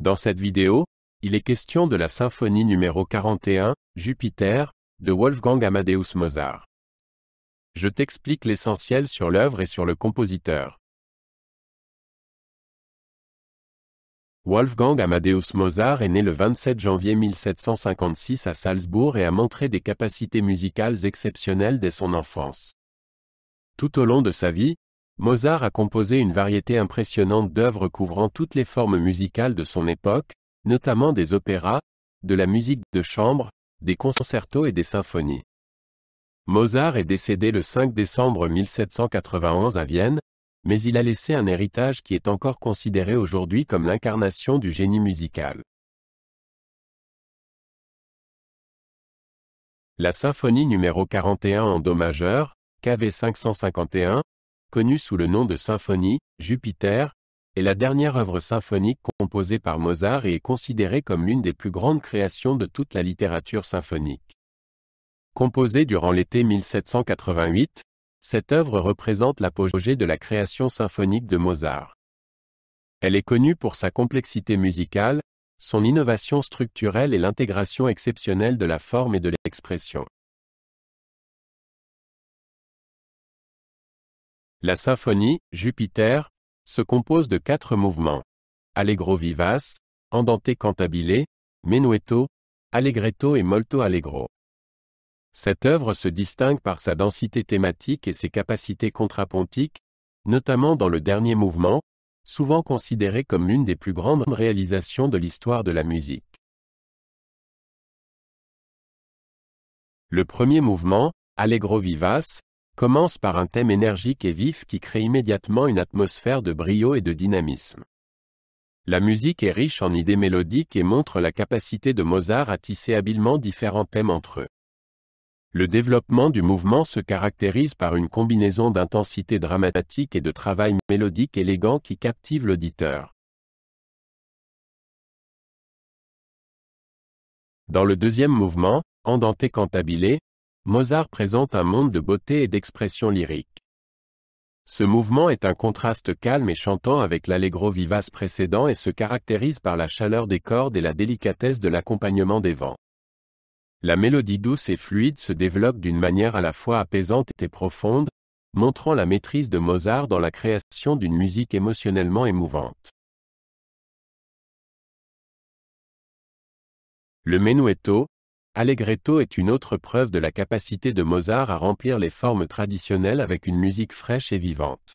Dans cette vidéo, il est question de la symphonie numéro 41, Jupiter, de Wolfgang Amadeus Mozart. Je t'explique l'essentiel sur l'œuvre et sur le compositeur. Wolfgang Amadeus Mozart est né le 27 janvier 1756 à Salzbourg et a montré des capacités musicales exceptionnelles dès son enfance. Tout au long de sa vie, Mozart a composé une variété impressionnante d'œuvres couvrant toutes les formes musicales de son époque, notamment des opéras, de la musique de chambre, des concertos et des symphonies. Mozart est décédé le 5 décembre 1791 à Vienne, mais il a laissé un héritage qui est encore considéré aujourd'hui comme l'incarnation du génie musical. La symphonie numéro 41 en Do majeur, KV 551, connue sous le nom de symphonie, Jupiter, est la dernière œuvre symphonique composée par Mozart et est considérée comme l'une des plus grandes créations de toute la littérature symphonique. Composée durant l'été 1788, cette œuvre représente l'apogée de la création symphonique de Mozart. Elle est connue pour sa complexité musicale, son innovation structurelle et l'intégration exceptionnelle de la forme et de l'expression. La symphonie, Jupiter, se compose de quatre mouvements. Allegro vivace, Andante cantabile, Menuetto, Allegretto et Molto allegro. Cette œuvre se distingue par sa densité thématique et ses capacités contrapontiques, notamment dans le dernier mouvement, souvent considéré comme l'une des plus grandes réalisations de l'histoire de la musique. Le premier mouvement, Allegro vivace, commence par un thème énergique et vif qui crée immédiatement une atmosphère de brio et de dynamisme. La musique est riche en idées mélodiques et montre la capacité de Mozart à tisser habilement différents thèmes entre eux. Le développement du mouvement se caractérise par une combinaison d'intensité dramatique et de travail mélodique élégant qui captive l'auditeur. Dans le deuxième mouvement, Andante cantabile, Mozart présente un monde de beauté et d'expression lyrique. Ce mouvement est un contraste calme et chantant avec l'allegro vivace précédent et se caractérise par la chaleur des cordes et la délicatesse de l'accompagnement des vents. La mélodie douce et fluide se développe d'une manière à la fois apaisante et profonde, montrant la maîtrise de Mozart dans la création d'une musique émotionnellement émouvante. Le menuetto, Allegretto est une autre preuve de la capacité de Mozart à remplir les formes traditionnelles avec une musique fraîche et vivante.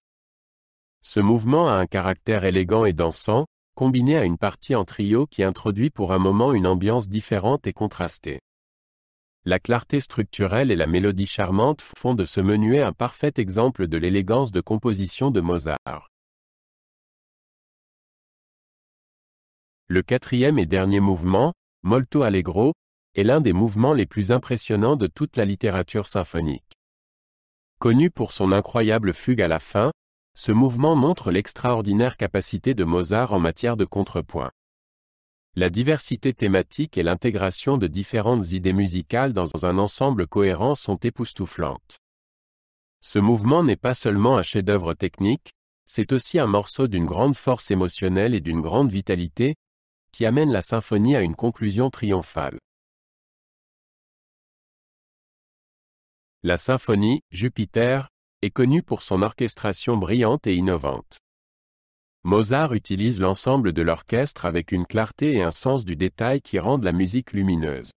Ce mouvement a un caractère élégant et dansant, combiné à une partie en trio qui introduit pour un moment une ambiance différente et contrastée. La clarté structurelle et la mélodie charmante font de ce menuet un parfait exemple de l'élégance de composition de Mozart. Le quatrième et dernier mouvement, Molto Allegro, est l'un des mouvements les plus impressionnants de toute la littérature symphonique. Connu pour son incroyable fugue à la fin, ce mouvement montre l'extraordinaire capacité de Mozart en matière de contrepoint. La diversité thématique et l'intégration de différentes idées musicales dans un ensemble cohérent sont époustouflantes. Ce mouvement n'est pas seulement un chef-d'œuvre technique, c'est aussi un morceau d'une grande force émotionnelle et d'une grande vitalité, qui amène la symphonie à une conclusion triomphale. La symphonie, Jupiter, est connue pour son orchestration brillante et innovante. Mozart utilise l'ensemble de l'orchestre avec une clarté et un sens du détail qui rendent la musique lumineuse.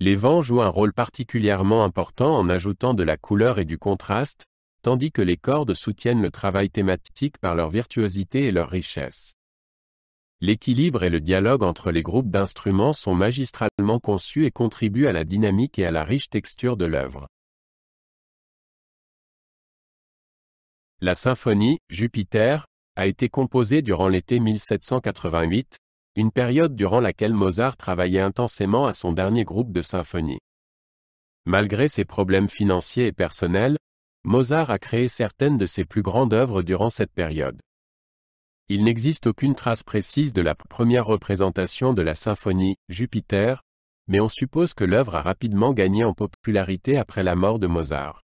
Les vents jouent un rôle particulièrement important en ajoutant de la couleur et du contraste, tandis que les cordes soutiennent le travail thématique par leur virtuosité et leur richesse. L'équilibre et le dialogue entre les groupes d'instruments sont magistralement conçus et contribuent à la dynamique et à la riche texture de l'œuvre. La symphonie, Jupiter, a été composée durant l'été 1788, une période durant laquelle Mozart travaillait intensément à son dernier groupe de symphonies. Malgré ses problèmes financiers et personnels, Mozart a créé certaines de ses plus grandes œuvres durant cette période. Il n'existe aucune trace précise de la première représentation de la symphonie, Jupiter, mais on suppose que l'œuvre a rapidement gagné en popularité après la mort de Mozart.